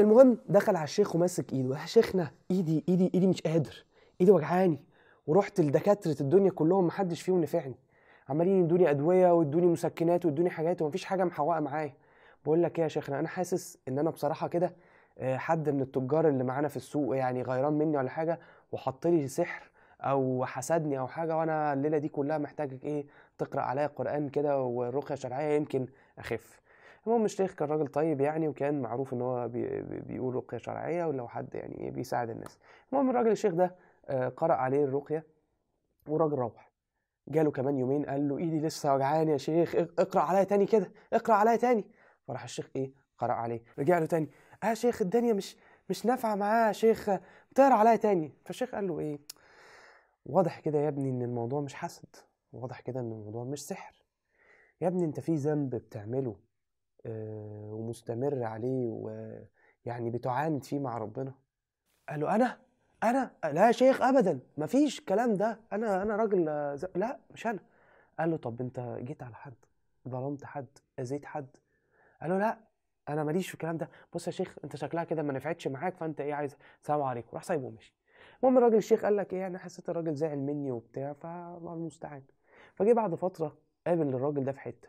المهم دخل على الشيخ وماسك ايده يا شيخنا ايدي ايدي ايدي مش قادر ايدي وجعاني ورحت لدكاتره الدنيا كلهم محدش فيهم نفعني عمالين يدوني ادويه ويدوني مسكنات ويدوني حاجات ومفيش حاجه محوقه معايا بقول لك ايه يا شيخنا انا حاسس ان انا بصراحه كده آه، حد من التجار اللي معانا في السوق يعني غيران مني ولا حاجه وحط لي سحر او حسدني او حاجه وانا الليله دي كلها محتاجك ايه تقرا عليا قران كده والرقيه الشرعيه يمكن اخف المهم الشيخ كان راجل طيب يعني وكان معروف ان هو بي بيقول رقيه شرعيه ولو حد يعني ايه بيساعد الناس المهم الراجل الشيخ ده آه، قرأ عليه الرقيه والراجل روح جاله كمان يومين قال له ايدي لسه وجعانة يا شيخ اقرا عليا تاني كده اقرا عليا تاني فراح الشيخ ايه قرأ عليه رجع له تاني اه شيخ الدنيا مش مش نافعه معاه يا شيخ بتقرا عليا تاني فالشيخ قال له ايه واضح كده يا ابني ان الموضوع مش حسد واضح كده ان الموضوع مش سحر يا ابني انت في ذنب بتعمله آه، ومستمر عليه ويعني بتعاند فيه مع ربنا قال له انا انا لا يا شيخ ابدا ما فيش الكلام ده انا انا راجل لا مش انا قال له طب انت جيت على حد ظلمت حد اذيت حد قال له لا انا ماليش في الكلام ده بص يا شيخ انت شكلها كده ما نفعتش معاك فانت ايه عايز سلام عليكم راح سايبه ومشي المهم الراجل الشيخ قال لك ايه انا حسيت الراجل زعل مني وبتاع فالله المستعان فجه بعد فتره قابل الراجل ده في حته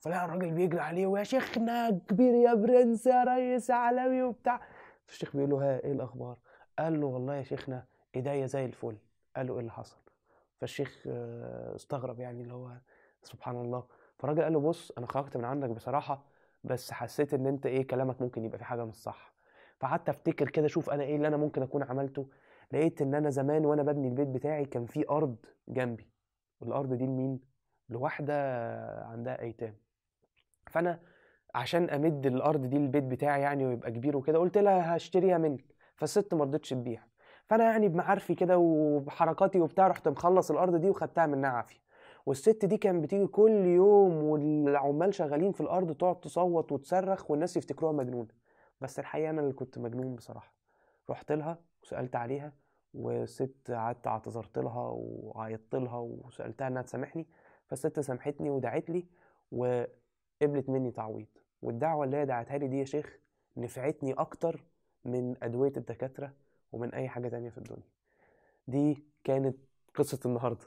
فلا الراجل بيجري عليه ويا شيخنا كبير يا برنس يا ريس عالمي وبتاع فالشيخ بيقول له ها ايه الاخبار قال له والله يا شيخنا ايديا زي الفل قال له ايه اللي حصل فالشيخ آه، استغرب يعني اللي هو سبحان الله فالراجل قال له بص انا خرجت من عندك بصراحه بس حسيت ان انت ايه كلامك ممكن يبقى في حاجه مش صح فقعدت افتكر كده اشوف انا ايه اللي انا ممكن اكون عملته لقيت ان انا زمان وانا ببني البيت بتاعي كان في ارض جنبي والارض دي لمين لواحده عندها ايتام فانا عشان امد الارض دي البيت بتاعي يعني ويبقى كبير وكده قلت لها هشتريها منك فالست ما رضتش تبيع فانا يعني بمعارفي كده وبحركاتي وبتاع رحت مخلص الارض دي وخدتها منها عافيه والست دي كانت بتيجي كل يوم والعمال شغالين في الارض تقعد تصوت وتصرخ والناس يفتكروها مجنونه بس الحقيقه انا اللي كنت مجنون بصراحه رحت لها وسالت عليها والست قعدت اعتذرت لها وعيطت لها وسالتها انها تسامحني فالست سامحتني ودعت لي و قبلت مني تعويض والدعوه اللي هي دعتها لي دي يا شيخ نفعتني اكتر من ادويه الدكاتره ومن اي حاجه تانية في الدنيا دي كانت قصه النهارده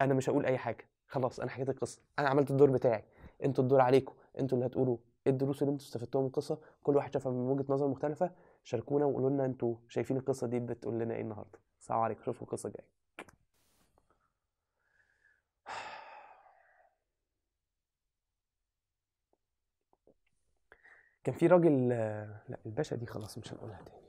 انا مش هقول اي حاجه خلاص انا حكيت القصه انا عملت الدور بتاعي انتوا الدور عليكم انتوا اللي هتقولوا ايه الدروس اللي انتوا استفدتوها من القصه كل واحد شافها من وجهه نظر مختلفه شاركونا وقولوا لنا انتوا شايفين القصه دي بتقول لنا ايه النهارده السلام عليكم اشوفكم القصه الجايه كان في راجل آه، لا الباشا دي خلاص مش هنقولها تاني